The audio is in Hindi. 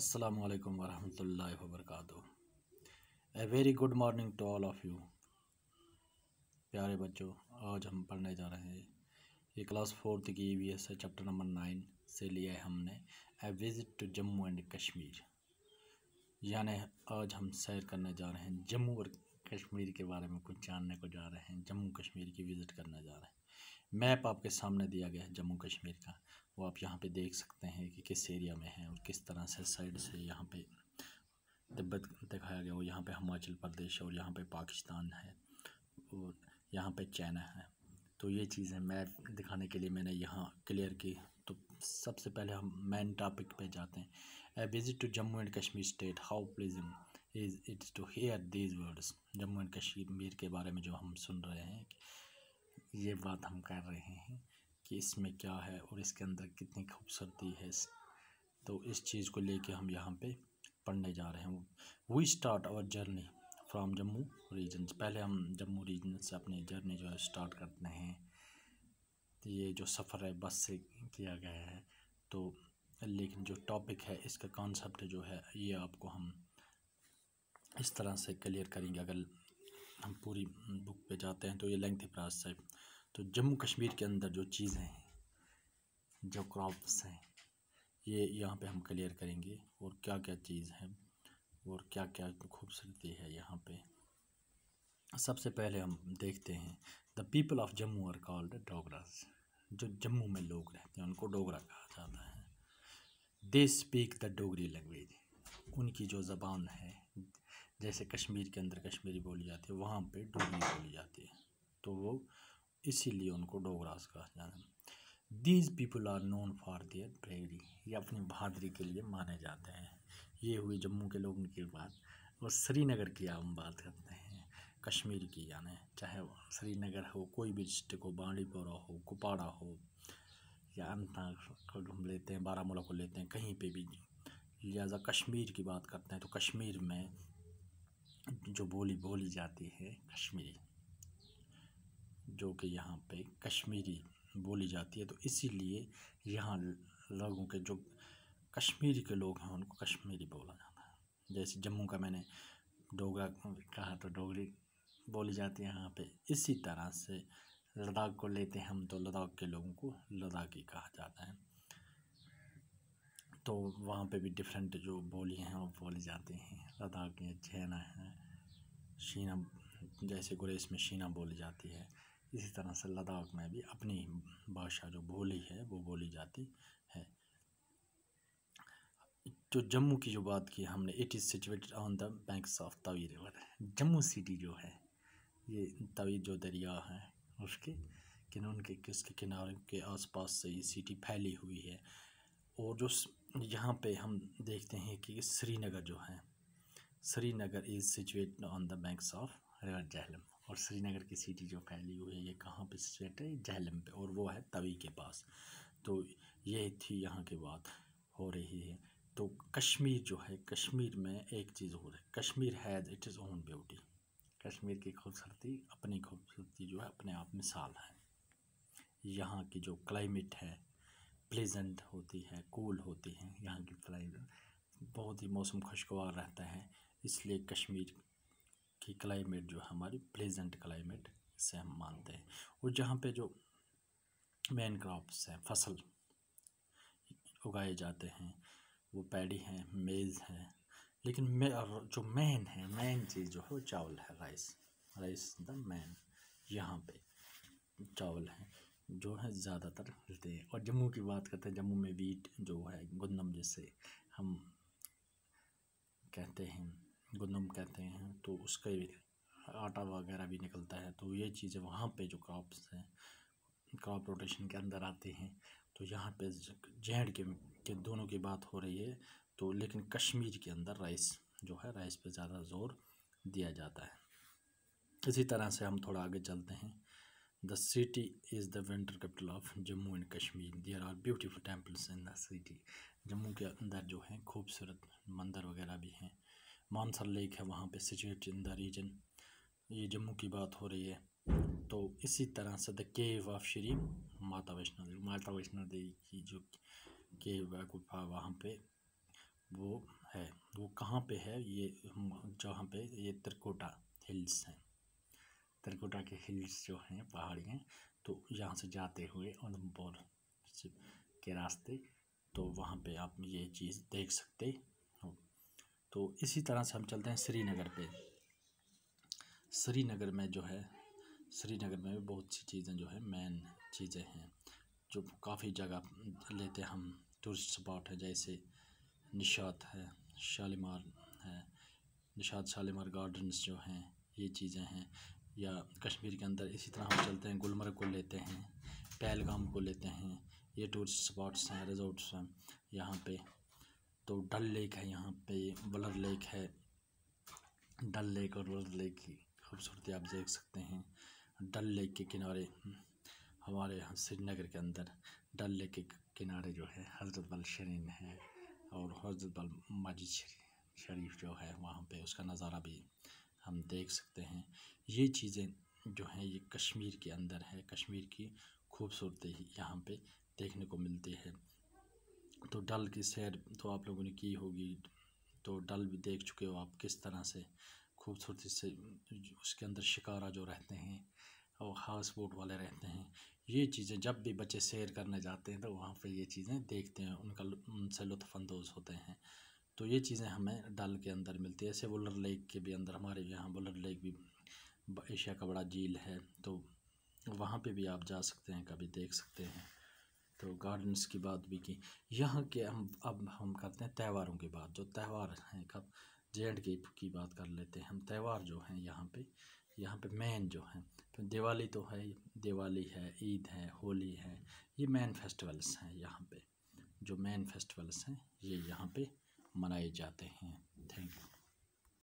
Assalamualaikum warahmatullahi wabarakatuh. A very good morning to all of you प्यारे बच्चों आज हम पढ़ने जा रहे हैं ये क्लास फोर्थ की ई e है चैप्टर नंबर नाइन से लिया है हमने a visit to Jammu and Kashmir यानी आज हम सैर करने जा रहे हैं जम्मू और कश्मीर के बारे में कुछ जानने को जा रहे हैं जम्मू कश्मीर की विज़िट करने जा रहे हैं मैप आपके सामने दिया गया है जम्मू कश्मीर का वो आप यहाँ पे देख सकते हैं कि किस एरिया में है और किस तरह से साइड से यहाँ पे तिब्बत दिखाया गया और यहाँ पे हिमाचल प्रदेश और यहाँ पे पाकिस्तान है और यहाँ पे चाइना है तो ये चीज़ें मैप दिखाने के लिए मैंने यहाँ क्लियर की तो सबसे पहले हम मेन टॉपिक पर जाते हैं a visit to Jammu and Kashmir state how pleasing is it's to hear these words Jammu and Kashmir के बारे में जो हम सुन रहे हैं कि ये बात हम कर रहे हैं कि इसमें क्या है और इसके अंदर कितनी खूबसूरती है इस तो इस चीज़ को लेके हम यहाँ पे पढ़ने जा रहे हैं we start our journey from Jammu region पहले हम जम्मू रीजन से अपनी जर्नी जो है स्टार्ट करते हैं ये जो सफ़र है बस से किया गया है तो लेकिन जो टॉपिक है इसका कॉन्सेप्ट जो है ये आपको हम इस तरह से क्लियर करेंगे अगर हम पूरी बुक पे जाते हैं तो ये लेंथ है साहब तो जम्मू कश्मीर के अंदर जो चीज़ें हैं जो क्रॉप्स हैं ये यहाँ पे हम क्लियर करेंगे और क्या क्या चीज़ है और क्या क्या खूबसूरती है यहाँ पे सबसे पहले हम देखते हैं the people of Jammu are called Dogras जो जम्मू में लोग रहते हैं उनको डोगरा कहा जाता है they speak the Dogri language उनकी जो ज़बान है जैसे कश्मीर के अंदर कश्मीरी बोली जाती है वहाँ पे डोगरी बोली जाती है तो वो इसीलिए उनको डोगरास कहा जाता है these people are known for their bravery ये अपनी बहादुरी के लिए माने जाते हैं ये हुई जम्मू के लोगों की बात और श्रीनगर की हम बात करते हैं कश्मीर की यानी चाहे श्रीनगर हो कोई भी डिस्ट्रिक्ट हो बांडीपोरा हो कुपाड़ा हो या अनंतनाग को हम लेते हैं बारामूला को लेते हैं कहीं पे भी लिहाजा कश्मीर की बात करते हैं तो कश्मीर में जो बोली बोली जाती है कश्मीरी जो कि यहाँ पे कश्मीरी बोली जाती है तो इसीलिए यहाँ लोगों के जो कश्मीर के लोग हैं उनको कश्मीरी बोला जाता है जैसे जम्मू का मैंने डोगरा कहा तो डोगरी बोली जाती है यहाँ पे इसी तरह से लद्दाख को लेते हैं हम तो लद्दाख के लोगों को लद्दाखी कहा जाता है तो वहाँ पे भी डिफरेंट जो बोलियाँ हैं वो बोली जाती हैं लद्दाख में छैना है शीना जैसे गुरेज में शीना बोली जाती है इसी तरह से लद्दाख में भी अपनी भाषा जो बोली है वो बोली जाती है जो तो जम्मू की जो बात की हमने it is situated on the banks of Tawi river Jammu city जो है ये तवी जो दरिया है उसके किन उनके किसके किनारे के आसपास से ये सिटी फैली हुई है और जो यहाँ पे हम देखते हैं कि श्रीनगर जो है Srinagar is situate on the banks of river Jhelum और श्रीनगर की सिटी जो फैली हुई है ये कहाँ पे सिचुएट है जहलम पे और वो है तवी के पास तो ये थी यहाँ की बात हो रही है तो कश्मीर जो है कश्मीर में एक चीज़ और है Kashmir has it is own beauty Kashmir की खूबसूरती अपनी खूबसूरती जो है अपने आप मिसाल है यहाँ की जो क्लाइमेट है प्लेजेंट होती है कूल होती है यहाँ की क्लाइमेट बहुत ही मौसम खुशगवार रहता है इसलिए कश्मीर की क्लाइमेट जो हमारी प्लेजेंट क्लाइमेट से हम मानते हैं और जहाँ पे जो मेन क्रॉप्स हैं फसल उगाए जाते हैं वो पैडी हैं मेज़ हैं लेकिन मे जो मेन है मेन चीज़ जो है वो चावल है राइस राइस द मेन यहाँ पे चावल है जो है ज़्यादातर मिलते हैं और जम्मू की बात करते हैं जम्मू में वीट जो है गुंदम जैसे हम कहते हैं गुंदम कहते हैं तो उसका आटा वगैरह भी निकलता है तो ये चीज़ें वहाँ पे जो क्रॉप्स हैं क्रॉप रोटेशन के अंदर आते हैं तो यहाँ पे जेड के, के दोनों की बात हो रही है तो लेकिन कश्मीर के अंदर राइस जो है राइस पे ज़्यादा जोर दिया जाता है इसी तरह से हम थोड़ा आगे चलते हैं The city is the winter capital of Jammu and Kashmir. There are beautiful temples in the city. Jammu के अंदर जो है खूबसूरत मंदिर वगैरह भी हैं मानसर लेक है वहाँ पे सिचुएट इन द रीजन ये जम्मू की बात हो रही है तो इसी तरह से द केव ऑफ श्री माता वैष्णो देवी माता वैष्णो देवी की जो केव है गुफा वहाँ पे वो है वो कहाँ पे है ये जहाँ पे ये त्रिकोटा हिल्स हैं त्रिकुटा के हिल्स जो हैं पहाड़ी हैं तो यहाँ से जाते हुए उधमपुर के रास्ते तो वहाँ पे आप ये चीज़ देख सकते हो तो इसी तरह से हम चलते हैं श्रीनगर पे श्रीनगर में जो है श्रीनगर में भी बहुत सी चीज़ें जो है मेन चीज़ें हैं जो काफ़ी जगह लेते हम टूरिस्ट स्पॉट है जैसे निशात है शालीमार है निशात शालीमार गार्डन्स जो हैं ये चीज़ें हैं या कश्मीर के अंदर इसी तरह हम चलते हैं गुलमर्ग को लेते हैं पहलगाम को लेते हैं ये टूरिस्ट स्पॉट्स हैं रिजॉर्ट्स हैं यहाँ पे तो डल लेक है यहाँ पे बलर लेक है डल लेक और बलर लेक की खूबसूरती आप देख सकते हैं डल लेक के किनारे हमारे यहाँ श्रीनगर के अंदर डल लेक के किनारे जो है हजरत बल शरीन है और हजरत बल मस्जिद शरीफ जो है वहाँ पे उसका नज़ारा भी हम देख सकते हैं ये चीज़ें जो हैं ये कश्मीर के अंदर है कश्मीर की खूबसूरती यहाँ पे देखने को मिलती है तो डल की सैर तो आप लोगों ने की होगी तो डल भी देख चुके हो आप किस तरह से खूबसूरती से उसके अंदर शिकारा जो रहते हैं और हाउस बोट वाले रहते हैं ये चीज़ें जब भी बच्चे सैर करने जाते हैं तो वहाँ पे ये चीज़ें देखते हैं उनका उनसे लुत्फानंदोज़ होते हैं तो ये चीज़ें हमें डल के अंदर मिलती है ऐसे वुलर लेक के भी अंदर हमारे यहाँ वुलर लेक भी एशिया का बड़ा झील है तो वहाँ पे भी आप जा सकते हैं कभी देख सकते हैं तो गार्डन्स की बात भी की यहाँ के हम अब हम करते हैं त्यौहारों की बात जो त्यौहार हैं कब जे एंड के की बात कर लेते हैं हम त्यौहार जो हैं यहाँ पे यहाँ पे मेन जो है तो दिवाली तो है दिवाली है ईद है होली है ये मेन फेस्टिवल्स हैं यहाँ पे जो मेन फेस्टिवल्स हैं ये यहाँ पे मनाए जाते हैं थैंक यू